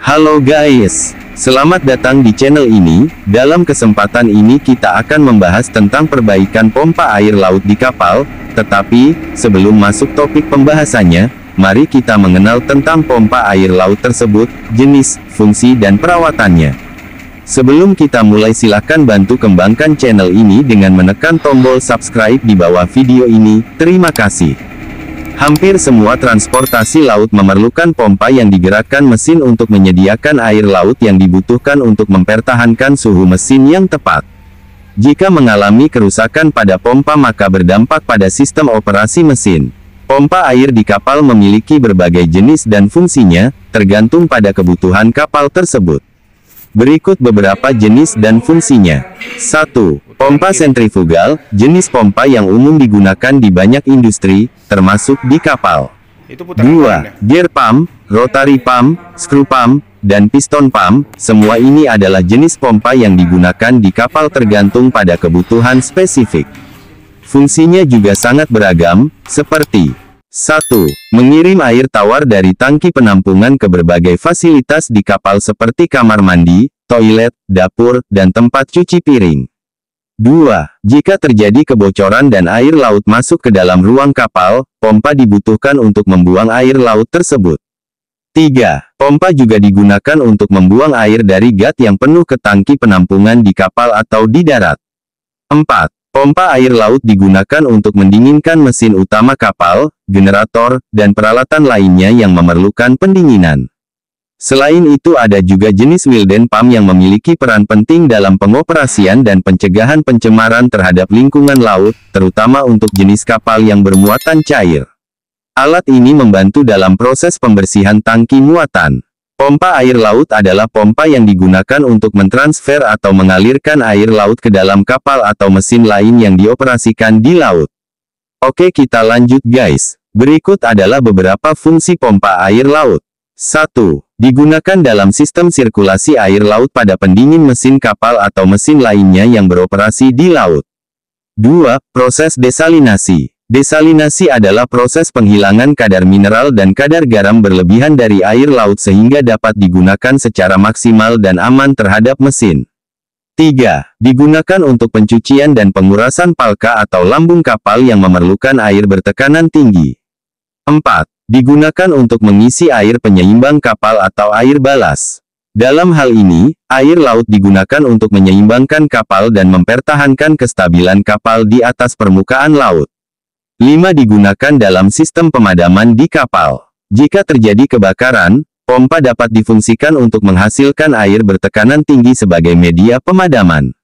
Halo guys, selamat datang di channel ini. Dalam kesempatan ini kita akan membahas tentang perbaikan pompa air laut di kapal, tetapi sebelum masuk topik pembahasannya, mari kita mengenal tentang pompa air laut tersebut, jenis, fungsi dan perawatannya. Sebelum kita mulai silahkan bantu kembangkan channel ini dengan menekan tombol subscribe di bawah video ini, terima kasih. Hampir semua transportasi laut memerlukan pompa yang digerakkan mesin untuk menyediakan air laut yang dibutuhkan untuk mempertahankan suhu mesin yang tepat. Jika mengalami kerusakan pada pompa maka berdampak pada sistem operasi mesin. Pompa air di kapal memiliki berbagai jenis dan fungsinya, tergantung pada kebutuhan kapal tersebut. Berikut beberapa jenis dan fungsinya. 1. Pompa sentrifugal, jenis pompa yang umum digunakan di banyak industri, termasuk di kapal. 2. Ya? Gear pump, rotary pump, screw pump, dan piston pump, semua ini adalah jenis pompa yang digunakan di kapal tergantung pada kebutuhan spesifik. Fungsinya juga sangat beragam, seperti 1. Mengirim air tawar dari tangki penampungan ke berbagai fasilitas di kapal seperti kamar mandi, toilet, dapur, dan tempat cuci piring. 2. Jika terjadi kebocoran dan air laut masuk ke dalam ruang kapal, pompa dibutuhkan untuk membuang air laut tersebut. 3. Pompa juga digunakan untuk membuang air dari gat yang penuh ke tangki penampungan di kapal atau di darat. 4. Pompa air laut digunakan untuk mendinginkan mesin utama kapal, generator, dan peralatan lainnya yang memerlukan pendinginan. Selain itu ada juga jenis Wilden Pump yang memiliki peran penting dalam pengoperasian dan pencegahan pencemaran terhadap lingkungan laut, terutama untuk jenis kapal yang bermuatan cair. Alat ini membantu dalam proses pembersihan tangki muatan. Pompa air laut adalah pompa yang digunakan untuk mentransfer atau mengalirkan air laut ke dalam kapal atau mesin lain yang dioperasikan di laut. Oke kita lanjut guys. Berikut adalah beberapa fungsi pompa air laut. 1. Digunakan dalam sistem sirkulasi air laut pada pendingin mesin kapal atau mesin lainnya yang beroperasi di laut. 2. Proses desalinasi. Desalinasi adalah proses penghilangan kadar mineral dan kadar garam berlebihan dari air laut sehingga dapat digunakan secara maksimal dan aman terhadap mesin. 3. Digunakan untuk pencucian dan pengurasan palka atau lambung kapal yang memerlukan air bertekanan tinggi. 4. Digunakan untuk mengisi air penyeimbang kapal atau air balas. Dalam hal ini, air laut digunakan untuk menyeimbangkan kapal dan mempertahankan kestabilan kapal di atas permukaan laut. 5. Digunakan dalam sistem pemadaman di kapal. Jika terjadi kebakaran, pompa dapat difungsikan untuk menghasilkan air bertekanan tinggi sebagai media pemadaman.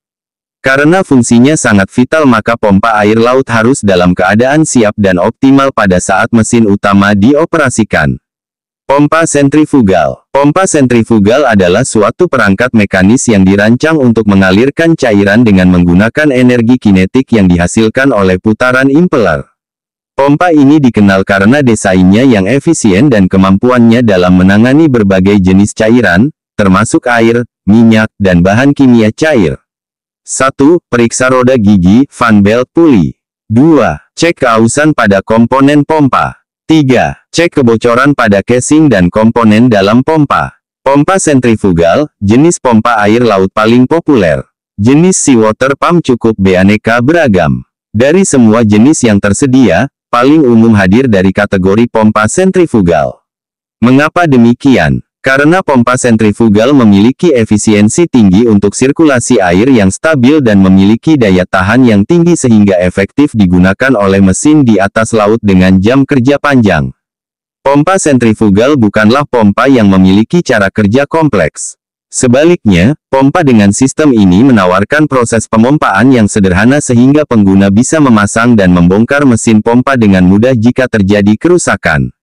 Karena fungsinya sangat vital maka pompa air laut harus dalam keadaan siap dan optimal pada saat mesin utama dioperasikan. Pompa sentrifugal Pompa sentrifugal adalah suatu perangkat mekanis yang dirancang untuk mengalirkan cairan dengan menggunakan energi kinetik yang dihasilkan oleh putaran impeller. Pompa ini dikenal karena desainnya yang efisien dan kemampuannya dalam menangani berbagai jenis cairan, termasuk air, minyak, dan bahan kimia cair. 1. Periksa roda gigi, fan belt puli. 2. Cek keausan pada komponen pompa. 3. Cek kebocoran pada casing dan komponen dalam pompa. Pompa sentrifugal, jenis pompa air laut paling populer. Jenis seawater pump cukup beaneka beragam. Dari semua jenis yang tersedia, paling umum hadir dari kategori pompa sentrifugal. Mengapa demikian? Karena pompa sentrifugal memiliki efisiensi tinggi untuk sirkulasi air yang stabil dan memiliki daya tahan yang tinggi sehingga efektif digunakan oleh mesin di atas laut dengan jam kerja panjang. Pompa sentrifugal bukanlah pompa yang memiliki cara kerja kompleks. Sebaliknya, pompa dengan sistem ini menawarkan proses pemompaan yang sederhana sehingga pengguna bisa memasang dan membongkar mesin pompa dengan mudah jika terjadi kerusakan.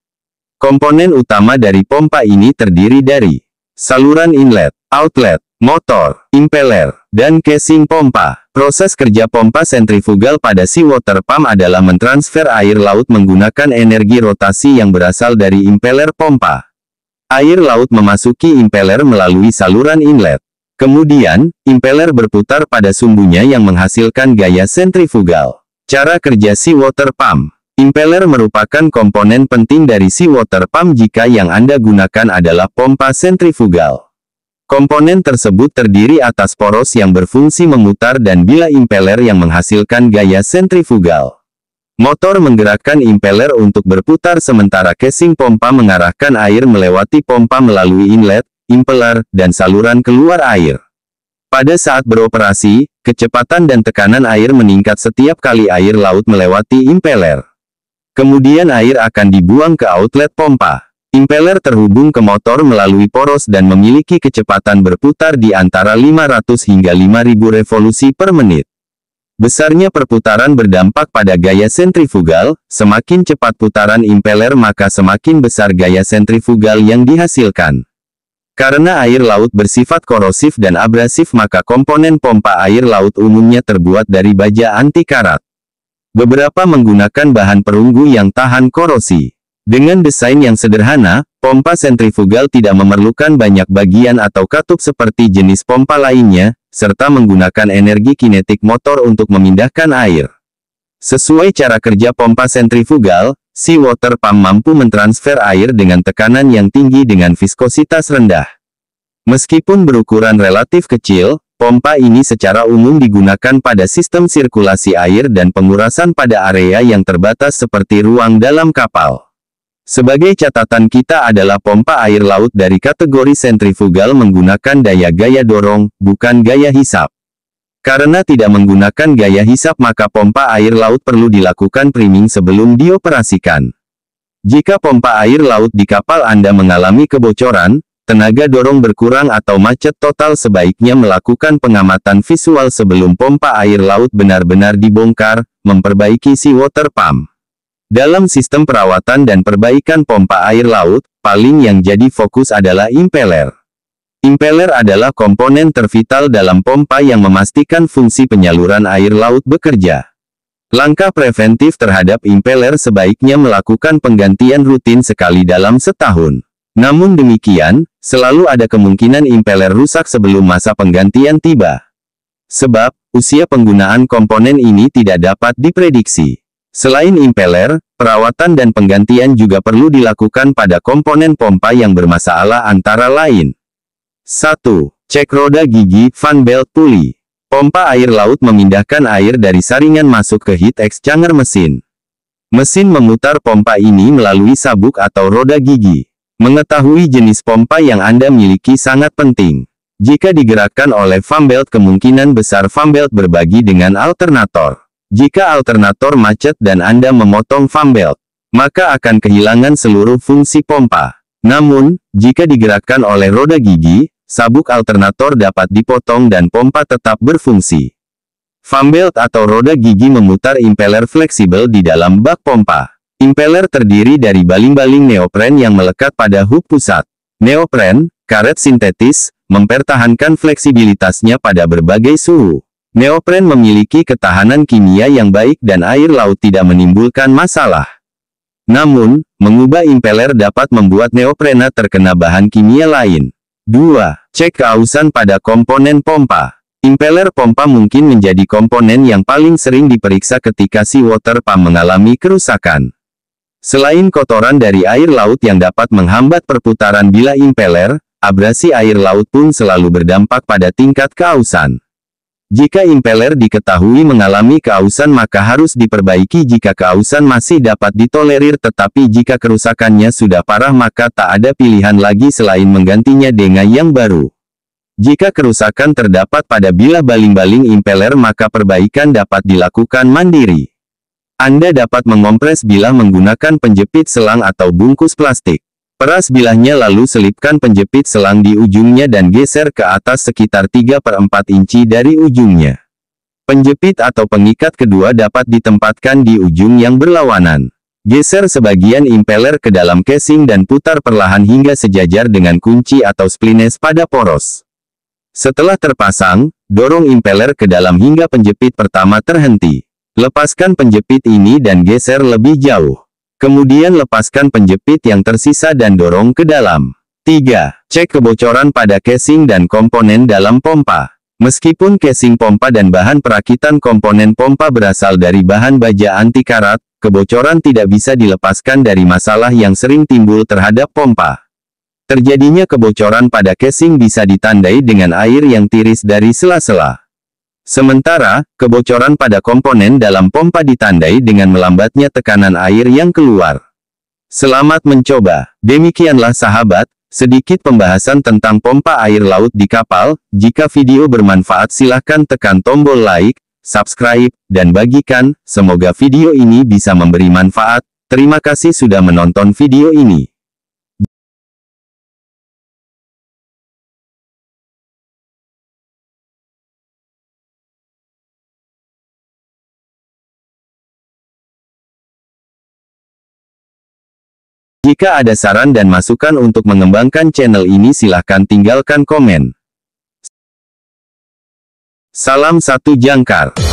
Komponen utama dari pompa ini terdiri dari saluran inlet, outlet, motor, impeller, dan casing pompa. Proses kerja pompa sentrifugal pada water pump adalah mentransfer air laut menggunakan energi rotasi yang berasal dari impeller pompa. Air laut memasuki impeller melalui saluran inlet. Kemudian, impeller berputar pada sumbunya yang menghasilkan gaya sentrifugal. Cara kerja seawater pump Impeller merupakan komponen penting dari seawater pump jika yang Anda gunakan adalah pompa sentrifugal. Komponen tersebut terdiri atas poros yang berfungsi memutar dan bila impeller yang menghasilkan gaya sentrifugal. Motor menggerakkan impeller untuk berputar sementara casing pompa mengarahkan air melewati pompa melalui inlet, impeller, dan saluran keluar air. Pada saat beroperasi, kecepatan dan tekanan air meningkat setiap kali air laut melewati impeller. Kemudian air akan dibuang ke outlet pompa. Impeller terhubung ke motor melalui poros dan memiliki kecepatan berputar di antara 500 hingga 5000 revolusi per menit. Besarnya perputaran berdampak pada gaya sentrifugal, semakin cepat putaran impeller maka semakin besar gaya sentrifugal yang dihasilkan. Karena air laut bersifat korosif dan abrasif maka komponen pompa air laut umumnya terbuat dari baja anti karat. Beberapa menggunakan bahan perunggu yang tahan korosi. Dengan desain yang sederhana, pompa sentrifugal tidak memerlukan banyak bagian atau katup seperti jenis pompa lainnya, serta menggunakan energi kinetik motor untuk memindahkan air. Sesuai cara kerja pompa sentrifugal, seawater pump mampu mentransfer air dengan tekanan yang tinggi dengan viskositas rendah. Meskipun berukuran relatif kecil, pompa ini secara umum digunakan pada sistem sirkulasi air dan pengurasan pada area yang terbatas seperti ruang dalam kapal. Sebagai catatan kita adalah pompa air laut dari kategori sentrifugal menggunakan daya gaya dorong, bukan gaya hisap. Karena tidak menggunakan gaya hisap maka pompa air laut perlu dilakukan priming sebelum dioperasikan. Jika pompa air laut di kapal Anda mengalami kebocoran, tenaga dorong berkurang atau macet total sebaiknya melakukan pengamatan visual sebelum pompa air laut benar-benar dibongkar, memperbaiki si water pump. Dalam sistem perawatan dan perbaikan pompa air laut, paling yang jadi fokus adalah impeller. Impeller adalah komponen tervital dalam pompa yang memastikan fungsi penyaluran air laut bekerja. Langkah preventif terhadap impeller sebaiknya melakukan penggantian rutin sekali dalam setahun. Namun demikian, selalu ada kemungkinan impeller rusak sebelum masa penggantian tiba. Sebab, usia penggunaan komponen ini tidak dapat diprediksi. Selain impeller, perawatan dan penggantian juga perlu dilakukan pada komponen pompa yang bermasalah antara lain. 1. Cek roda gigi, fan belt pulley. Pompa air laut memindahkan air dari saringan masuk ke heat exchanger mesin. Mesin memutar pompa ini melalui sabuk atau roda gigi. Mengetahui jenis pompa yang Anda miliki sangat penting. Jika digerakkan oleh fan belt kemungkinan besar fan belt berbagi dengan alternator. Jika alternator macet dan Anda memotong fan belt, maka akan kehilangan seluruh fungsi pompa. Namun, jika digerakkan oleh roda gigi, sabuk alternator dapat dipotong dan pompa tetap berfungsi. Fan belt atau roda gigi memutar impeller fleksibel di dalam bak pompa. Impeller terdiri dari baling-baling neopren yang melekat pada hub pusat. Neopren, karet sintetis, mempertahankan fleksibilitasnya pada berbagai suhu. Neopren memiliki ketahanan kimia yang baik dan air laut tidak menimbulkan masalah. Namun, mengubah impeller dapat membuat neoprena terkena bahan kimia lain. 2. Cek keausan pada komponen pompa. Impeller pompa mungkin menjadi komponen yang paling sering diperiksa ketika si water pump mengalami kerusakan. Selain kotoran dari air laut yang dapat menghambat perputaran bila impeller, abrasi air laut pun selalu berdampak pada tingkat keausan. Jika impeller diketahui mengalami keausan maka harus diperbaiki jika keausan masih dapat ditolerir tetapi jika kerusakannya sudah parah maka tak ada pilihan lagi selain menggantinya dengan yang baru. Jika kerusakan terdapat pada bilah baling-baling impeller maka perbaikan dapat dilakukan mandiri. Anda dapat mengompres bilah menggunakan penjepit selang atau bungkus plastik. Peras bilahnya lalu selipkan penjepit selang di ujungnya dan geser ke atas sekitar 3 per 4 inci dari ujungnya. Penjepit atau pengikat kedua dapat ditempatkan di ujung yang berlawanan. Geser sebagian impeller ke dalam casing dan putar perlahan hingga sejajar dengan kunci atau splines pada poros. Setelah terpasang, dorong impeller ke dalam hingga penjepit pertama terhenti. Lepaskan penjepit ini dan geser lebih jauh. Kemudian lepaskan penjepit yang tersisa dan dorong ke dalam. 3. Cek kebocoran pada casing dan komponen dalam pompa. Meskipun casing pompa dan bahan perakitan komponen pompa berasal dari bahan baja anti karat, kebocoran tidak bisa dilepaskan dari masalah yang sering timbul terhadap pompa. Terjadinya kebocoran pada casing bisa ditandai dengan air yang tiris dari sela-sela. Sementara, kebocoran pada komponen dalam pompa ditandai dengan melambatnya tekanan air yang keluar. Selamat mencoba. Demikianlah sahabat, sedikit pembahasan tentang pompa air laut di kapal. Jika video bermanfaat silahkan tekan tombol like, subscribe, dan bagikan. Semoga video ini bisa memberi manfaat. Terima kasih sudah menonton video ini. Jika ada saran dan masukan untuk mengembangkan channel ini silahkan tinggalkan komen. Salam satu jangkar.